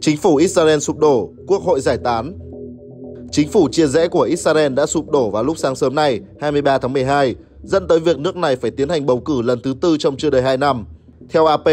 Chính phủ Israel sụp đổ, quốc hội giải tán. Chính phủ chia rẽ của Israel đã sụp đổ vào lúc sáng sớm nay, 23 tháng 12, dẫn tới việc nước này phải tiến hành bầu cử lần thứ tư trong chưa đầy 2 năm. Theo AP,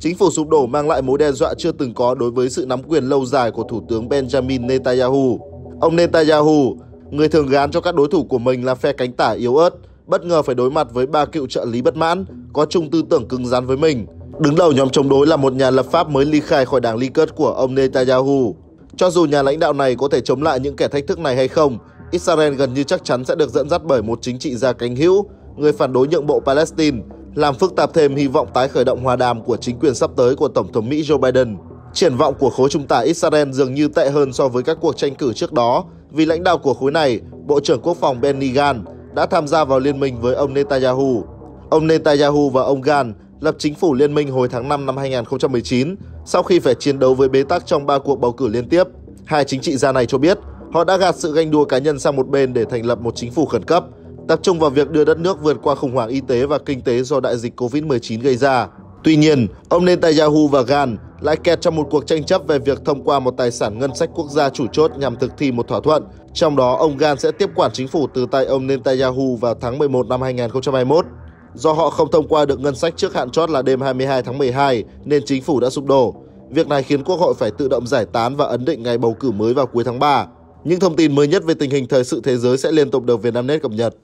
chính phủ sụp đổ mang lại mối đe dọa chưa từng có đối với sự nắm quyền lâu dài của Thủ tướng Benjamin Netanyahu. Ông Netanyahu, người thường gán cho các đối thủ của mình là phe cánh tả yếu ớt, bất ngờ phải đối mặt với ba cựu trợ lý bất mãn, có chung tư tưởng cứng rắn với mình – Đứng đầu nhóm chống đối là một nhà lập pháp mới ly khai khỏi đảng Likud của ông Netanyahu. Cho dù nhà lãnh đạo này có thể chống lại những kẻ thách thức này hay không, Israel gần như chắc chắn sẽ được dẫn dắt bởi một chính trị gia cánh hữu, người phản đối nhượng bộ Palestine, làm phức tạp thêm hy vọng tái khởi động hòa đàm của chính quyền sắp tới của Tổng thống Mỹ Joe Biden. Triển vọng của khối trung tả Israel dường như tệ hơn so với các cuộc tranh cử trước đó vì lãnh đạo của khối này, Bộ trưởng Quốc phòng Benny Gantz, đã tham gia vào liên minh với ông Netanyahu. Ông Netanyahu và ông Gantz lập chính phủ liên minh hồi tháng 5 năm 2019 sau khi phải chiến đấu với bế tắc trong 3 cuộc bầu cử liên tiếp. Hai chính trị gia này cho biết họ đã gạt sự ganh đua cá nhân sang một bên để thành lập một chính phủ khẩn cấp, tập trung vào việc đưa đất nước vượt qua khủng hoảng y tế và kinh tế do đại dịch COVID-19 gây ra. Tuy nhiên, ông Netanyahu và Gan lại kẹt trong một cuộc tranh chấp về việc thông qua một tài sản ngân sách quốc gia chủ chốt nhằm thực thi một thỏa thuận. Trong đó, ông Gan sẽ tiếp quản chính phủ từ tay ông Netanyahu vào tháng 11 năm 2021. Do họ không thông qua được ngân sách trước hạn chót là đêm 22 tháng 12 nên chính phủ đã sụp đổ. Việc này khiến Quốc hội phải tự động giải tán và ấn định ngày bầu cử mới vào cuối tháng 3. Những thông tin mới nhất về tình hình thời sự thế giới sẽ liên tục được Vietnamnet cập nhật.